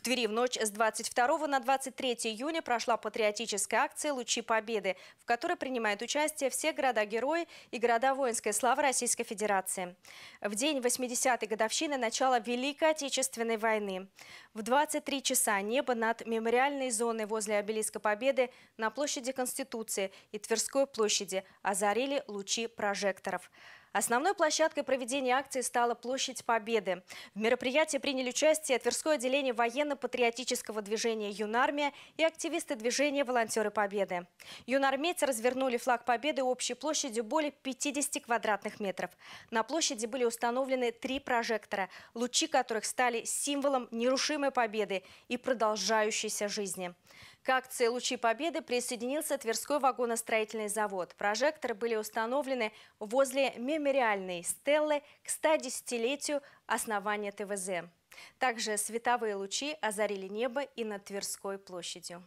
В Твери в ночь с 22 на 23 июня прошла патриотическая акция «Лучи Победы», в которой принимают участие все города-герои и города воинской славы Российской Федерации. В день 80-й годовщины начала Великой Отечественной войны. В 23 часа небо над мемориальной зоной возле обелиска Победы на площади Конституции и Тверской площади озарили лучи прожекторов. Основной площадкой проведения акции стала Площадь Победы. В мероприятии приняли участие Тверское отделение военно-патриотического движения «Юнармия» и активисты движения «Волонтеры Победы». Юнармейцы развернули флаг Победы общей площадью более 50 квадратных метров. На площади были установлены три прожектора, лучи которых стали символом нерушимой победы и продолжающейся жизни. К акции «Лучи Победы» присоединился Тверской вагоностроительный завод. Прожекторы были установлены возле мемориальной стеллы к 110-летию основания ТВЗ. Также световые лучи озарили небо и над Тверской площадью.